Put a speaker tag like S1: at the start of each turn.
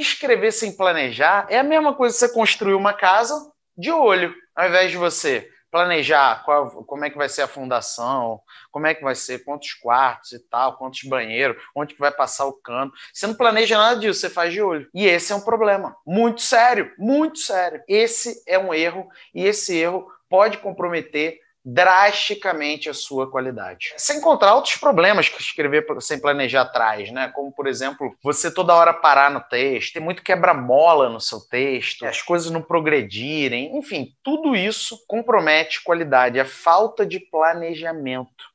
S1: escrever sem planejar é a mesma coisa que você construir uma casa de olho, ao invés de você planejar qual, como é que vai ser a fundação, como é que vai ser, quantos quartos e tal, quantos banheiros, onde que vai passar o cano. Você não planeja nada disso, você faz de olho. E esse é um problema muito sério, muito sério. Esse é um erro e esse erro pode comprometer drasticamente a sua qualidade. Sem encontrar outros problemas que escrever sem planejar traz, né? Como, por exemplo, você toda hora parar no texto, tem muito quebra-mola no seu texto, as coisas não progredirem, enfim, tudo isso compromete qualidade, a é falta de planejamento.